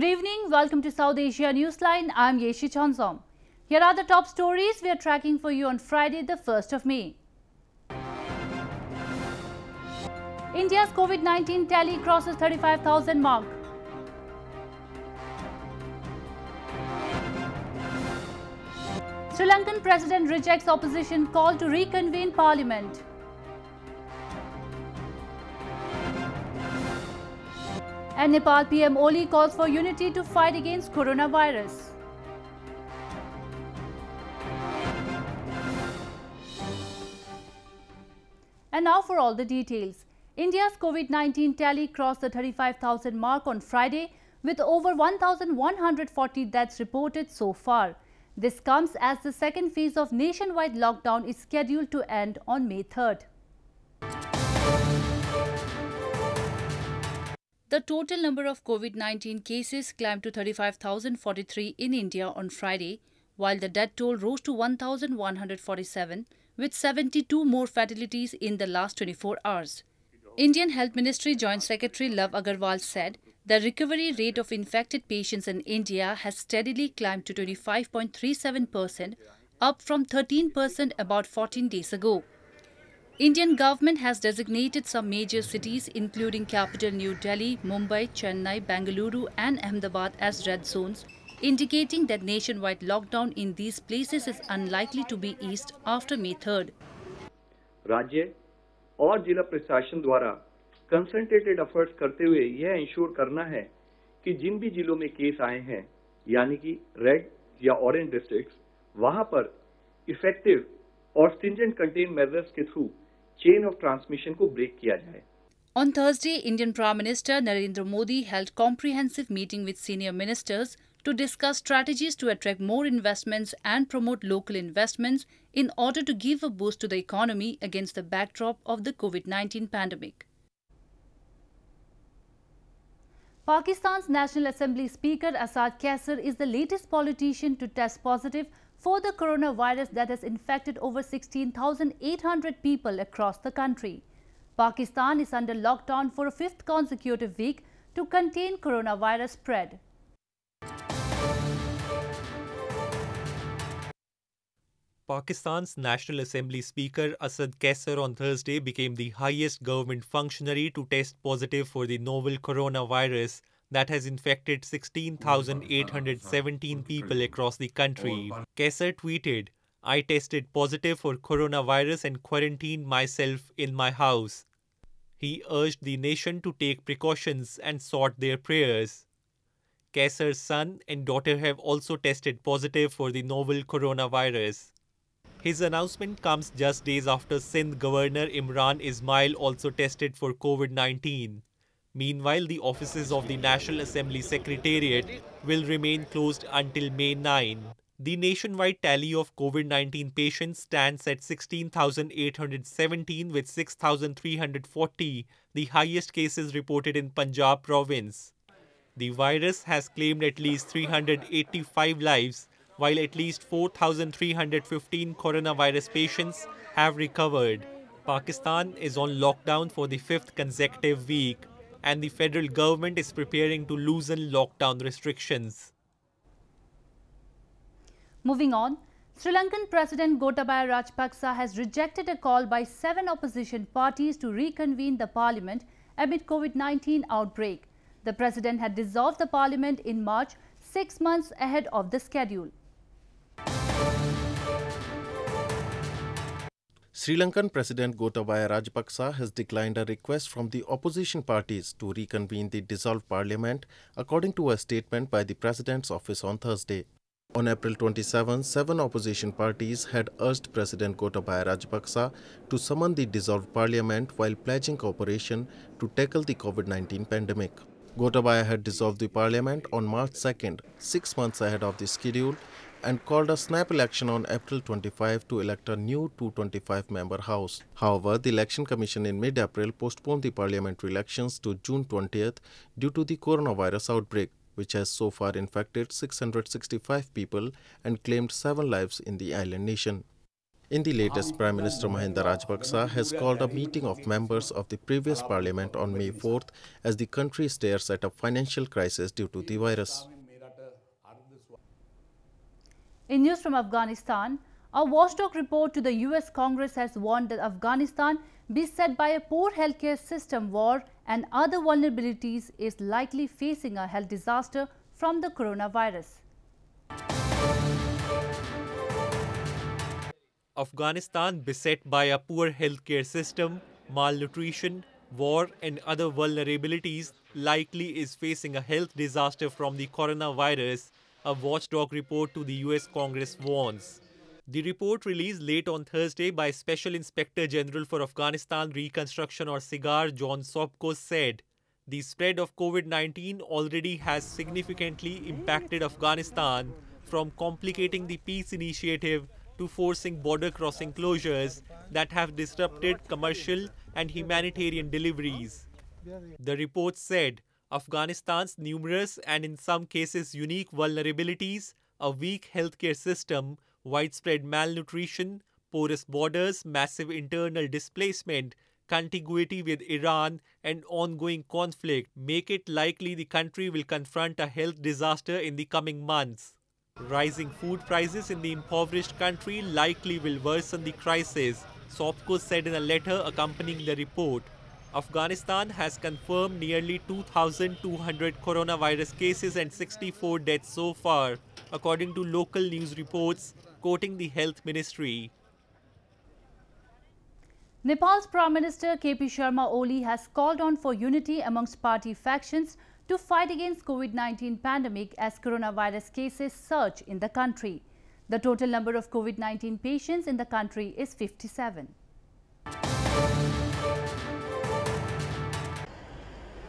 Good evening. Welcome to South Asia Newsline. I'm Yeshi Chonsom. Here are the top stories we are tracking for you on Friday, the 1st of May. India's COVID-19 tally crosses 35,000 mark. Sri Lankan president rejects opposition call to reconvene parliament. And Nepal PM Oli calls for unity to fight against coronavirus. And now for all the details. India's COVID-19 tally crossed the 35,000 mark on Friday with over 1,140 deaths reported so far. This comes as the second phase of nationwide lockdown is scheduled to end on May 3rd. The total number of COVID 19 cases climbed to 35,043 in India on Friday, while the death toll rose to 1,147, with 72 more fatalities in the last 24 hours. Indian Health Ministry Joint Secretary Love Agarwal said the recovery rate of infected patients in India has steadily climbed to 25.37%, up from 13% about 14 days ago. Indian government has designated some major cities including capital New Delhi, Mumbai, Chennai, Bengaluru and Ahmedabad as red zones, indicating that nationwide lockdown in these places is unlikely to be eased after May 3rd. राज्य और जिला प्रशासन द्वारा concentrated efforts करते हुए यह ensure करना है कि जिन भी जिलों में केस आए हैं यानी कि रेड या ऑरेंज डिस्ट्रिक्ट्स वहां पर इफेक्टिव और स्टिंजेंट कंटेन मेजर्स के through chain of transmission ko break kiya jaye. On Thursday, Indian Prime Minister Narendra Modi held comprehensive meeting with senior ministers to discuss strategies to attract more investments and promote local investments in order to give a boost to the economy against the backdrop of the COVID-19 pandemic. Pakistan's National Assembly Speaker Asad Kassar is the latest politician to test positive for the coronavirus that has infected over 16,800 people across the country. Pakistan is under lockdown for a fifth consecutive week to contain coronavirus spread. Pakistan's National Assembly Speaker Asad Kesar on Thursday became the highest government functionary to test positive for the novel coronavirus that has infected 16,817 people across the country. Kasser tweeted, I tested positive for coronavirus and quarantined myself in my house. He urged the nation to take precautions and sought their prayers. Kasser's son and daughter have also tested positive for the novel coronavirus. His announcement comes just days after Sindh Governor Imran Ismail also tested for COVID 19. Meanwhile, the offices of the National Assembly Secretariat will remain closed until May 9. The nationwide tally of COVID 19 patients stands at 16,817 with 6,340, the highest cases reported in Punjab province. The virus has claimed at least 385 lives, while at least 4,315 coronavirus patients have recovered. Pakistan is on lockdown for the fifth consecutive week and the federal government is preparing to loosen lockdown restrictions. Moving on, Sri Lankan President Gotabaya Rajapaksa has rejected a call by seven opposition parties to reconvene the parliament amid COVID-19 outbreak. The president had dissolved the parliament in March, six months ahead of the schedule. Sri Lankan President Gotabaya Rajapaksa has declined a request from the opposition parties to reconvene the dissolved parliament, according to a statement by the President's office on Thursday. On April 27, seven opposition parties had urged President Gotabaya Rajapaksa to summon the dissolved parliament while pledging cooperation to tackle the COVID 19 pandemic. Gotabaya had dissolved the parliament on March 2, six months ahead of the schedule, and called a snap election on April 25 to elect a new 225 member House. However, the Election Commission in mid April postponed the parliamentary elections to June 20th due to the coronavirus outbreak, which has so far infected 665 people and claimed seven lives in the island nation. In the latest, Prime Minister Mahinda Rajapaksa has called a meeting of members of the previous parliament on May 4th as the country stares at a financial crisis due to the virus. In news from Afghanistan, a watchdog report to the US Congress has warned that Afghanistan, beset by a poor healthcare system, war and other vulnerabilities, is likely facing a health disaster from the coronavirus. Afghanistan, beset by a poor healthcare system, malnutrition, war and other vulnerabilities, likely is facing a health disaster from the coronavirus a watchdog report to the US Congress warns. The report released late on Thursday by Special Inspector General for Afghanistan Reconstruction or SIGAR John Sopko said the spread of COVID 19 already has significantly impacted Afghanistan, from complicating the peace initiative to forcing border crossing closures that have disrupted commercial and humanitarian deliveries. The report said Afghanistan's numerous and in some cases unique vulnerabilities, a weak healthcare system, widespread malnutrition, porous borders, massive internal displacement, contiguity with Iran, and ongoing conflict make it likely the country will confront a health disaster in the coming months. Rising food prices in the impoverished country likely will worsen the crisis, Sopko said in a letter accompanying the report. Afghanistan has confirmed nearly 2,200 coronavirus cases and 64 deaths so far, according to local news reports quoting the health ministry. Nepal's Prime Minister KP Sharma Oli has called on for unity amongst party factions to fight against COVID-19 pandemic as coronavirus cases surge in the country. The total number of COVID-19 patients in the country is 57.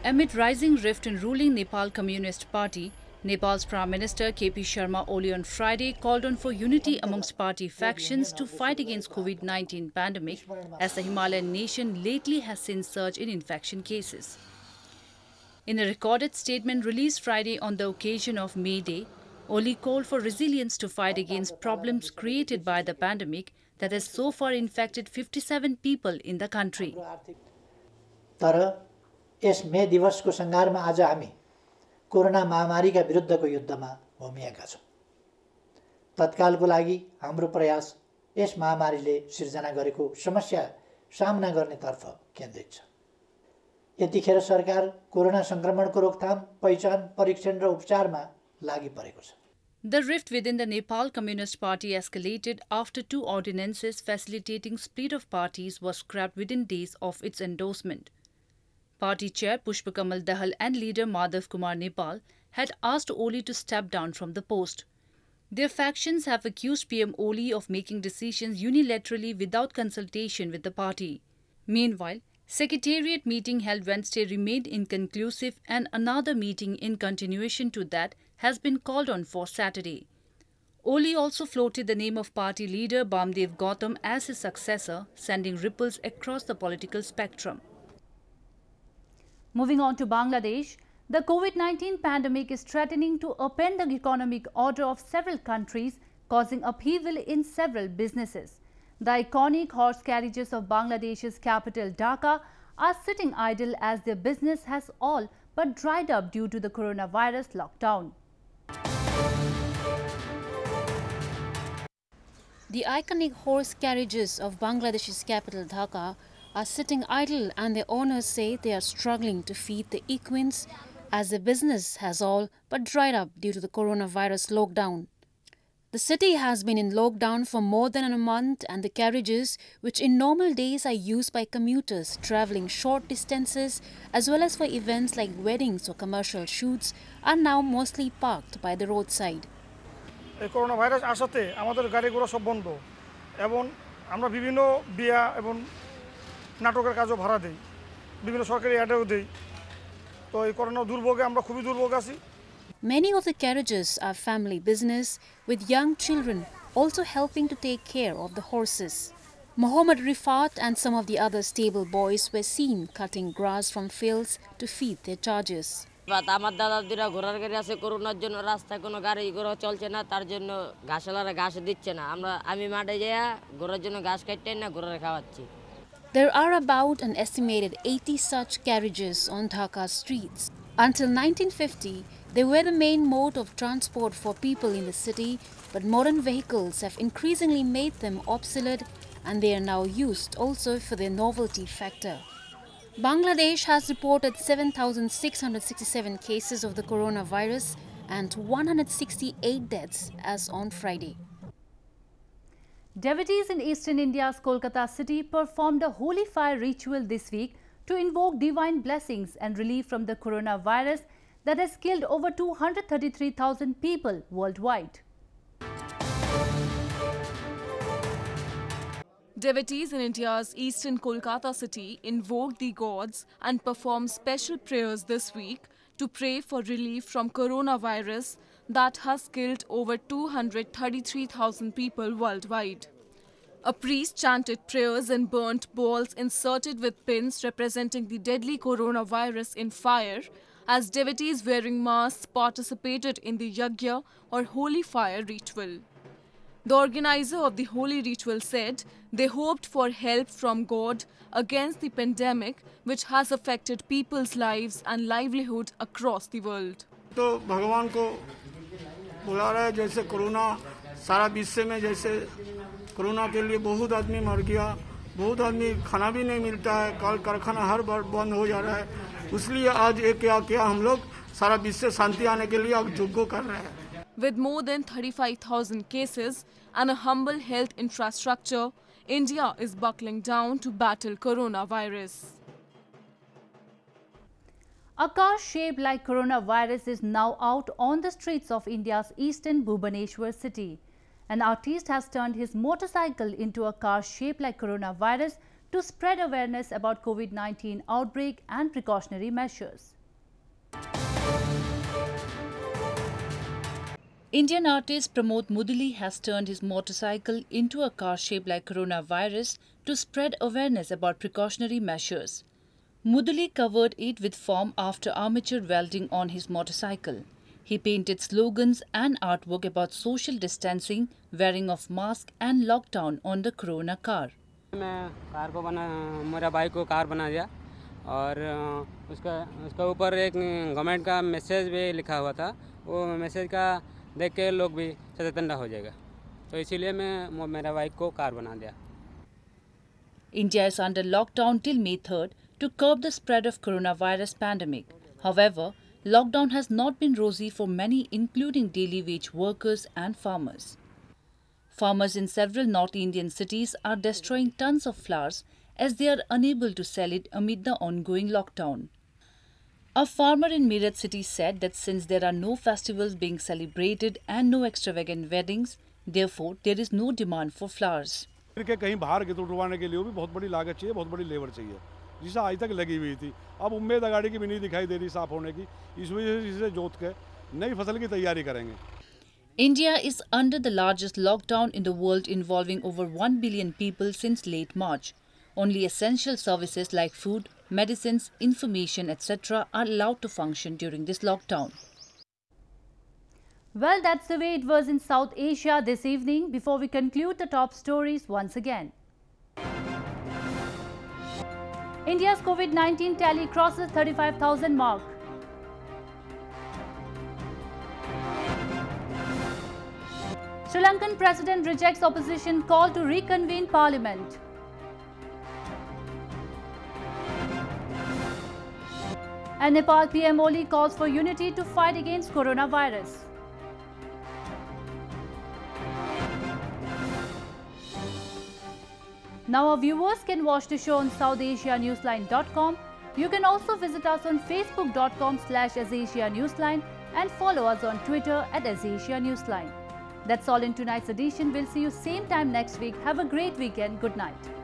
Amid rising rift in ruling Nepal Communist Party, Nepal's Prime Minister KP Sharma Oli on Friday called on for unity amongst party factions to fight against COVID-19 pandemic as the Himalayan nation lately has seen surge in infection cases. In a recorded statement released Friday on the occasion of May Day, Oli called for resilience to fight against problems created by the pandemic that has so far infected 57 people in the country. यस May दिवसको सङ्घारमा आज हामी corona महामारीका विरुद्धको युद्धमा होमिएका छौँ तत्कालको लागि हाम्रो प्रयास यस महामारीले सिर्जना गरेको समस्या सामना गर्नेतर्फ केन्द्रित छ यतिखेर सरकार कोरोना सङ्क्रमणको रोकथाम पहिचान परीक्षण र उपचारमा लागि परेको छ The rift within the Nepal Communist Party escalated after two ordinances facilitating split of parties were scrapped within days of its endorsement. Party Chair Pushpakamal Kamal Dahal and leader Madhav Kumar Nepal had asked Oli to step down from the post. Their factions have accused PM Oli of making decisions unilaterally without consultation with the party. Meanwhile, Secretariat meeting held Wednesday remained inconclusive and another meeting in continuation to that has been called on for Saturday. Oli also floated the name of party leader Bamdev Gautam as his successor, sending ripples across the political spectrum. Moving on to Bangladesh, the COVID-19 pandemic is threatening to upend the economic order of several countries, causing upheaval in several businesses. The iconic horse carriages of Bangladesh's capital Dhaka are sitting idle as their business has all but dried up due to the coronavirus lockdown. The iconic horse carriages of Bangladesh's capital Dhaka are sitting idle and their owners say they are struggling to feed the equines as the business has all but dried up due to the coronavirus lockdown. The city has been in lockdown for more than a month and the carriages, which in normal days are used by commuters travelling short distances as well as for events like weddings or commercial shoots, are now mostly parked by the roadside. এই corona virus আসাতে আমাদের গাড়ি সব বন্ধ এবং আমরা বিভিন্ন বিয়া এবং নাটকের কাজও ভাড়া দেই বিভিন্ন সরকারি অ্যাডেও দেই তো এই করোনা দুর্ভোগে আমরা খুবই দুর্ভোগ আছি Many of the carriages are family business with young children also helping to take care of the horses. Mohammed Rifat and some of the other stable boys were seen cutting grass from fields to feed their charges. আমার দাদা দুরা ঘোড়ার গাড়ি আছে করোনার জন্য রাস্তায় কোনো গাড়ি ঘোড়া চলছে না তার জন্য ঘাসওয়ালারা ঘাস দিচ্ছে না আমরা আমি মাঠে যাইয়া ঘোড়ার জন্য ঘাস কাটতে না ঘোড়ারে খাওয়াচ্ছি There are about an estimated 80 such carriages on Dhaka streets. Until 1950, they were the main mode of transport for people in the city, but modern vehicles have increasingly made them obsolete and they are now used also for their novelty factor. Bangladesh has reported 7,667 cases of the coronavirus and 168 deaths as on Friday. Devotees in eastern India's Kolkata city performed a holy fire ritual this week to invoke divine blessings and relief from the coronavirus that has killed over 233,000 people worldwide. Devotees in India's eastern Kolkata city invoked the gods and performed special prayers this week to pray for relief from coronavirus that has killed over 233,000 people worldwide. A priest chanted prayers and burnt balls inserted with pins representing the deadly coronavirus in fire as devotees wearing masks participated in the yagya or holy fire ritual. The organizer of the holy ritual said they hoped for help from God against the pandemic which has affected people's lives and livelihood across the world. तो भगवान को बुला रहे जैसे corona सारा विश्व में जैसे कोरोना के लिए बहुत आदमी मर गया बहुत आदमी खाना भी नहीं मिलता है कल कारखाना हर बार बंद हो जा रहा है इसलिए आज ये क्या किया हम लोग सारा विश्व शांति आने के लिए अब जुगो कर रहे हैं with more than 35,000 cases and humble health infrastructure India is buckling down to battle corona virus A car shaped like coronavirus is now out on the streets of India's eastern Bhubaneswar city. An artist has turned his motorcycle into a car shaped like coronavirus to spread awareness about COVID-19 outbreak and precautionary measures. Indian artist Pramod Mudali has turned his motorcycle into a car shaped like coronavirus to spread awareness about precautionary measures. Mudali covered it with foam after armature welding on his motorcycle. He painted slogans and artwork about social distancing, wearing of mask and lockdown on the Corona car. मैं car को बना मेरा bike को car बना दिया और उसका उसका ऊपर एक गवर्नमेंट का मैसेज भी लिखा हुआ था वो मैसेज का देख के लोग भी सचेतन हो जाएगा तो इसीलिए मैं मेरा बाइक को कार बना दिया India is under lockdown till May 3rd to curb the spread of coronavirus pandemic. However, lockdown has not been rosy for many including daily wage workers and farmers. Farmers in several North Indian cities are destroying tons of flowers as they are unable to sell it amid the ongoing lockdown. A farmer in Meerut city said that since there are no festivals being celebrated and no extravagant weddings, therefore there is no demand for flowers. कहीं बाहर के तो उठवाने के लिए भी बहुत बड़ी लागत चाहिए बहुत बड़ी लेबर चाहिए जिसे आज तक लगी हुई थी अब उम्मीद अगाड़ी की भी नहीं दिखाई दे रही साफ होने की इस वजह से इसे जोत के नई फसल की तैयारी करेंगे India is under the largest lockdown in the world involving over 1 billion people since late March. Only essential services like food, medicines, information etc are allowed to function during this lockdown. Well, that's the way it was in South Asia this evening. Before we conclude the top stories once again. India's COVID-19 tally crosses 35,000 mark. Sri Lankan president rejects opposition call to reconvene parliament. And Nepal PM Oli calls for unity to fight against coronavirus. Now our viewers can watch the show on SouthAsiaNewsline.com. You can also visit us on Facebook.com slash newsline and follow us on Twitter at newsline. That's all in tonight's edition. We'll see you same time next week. Have a great weekend. Good night.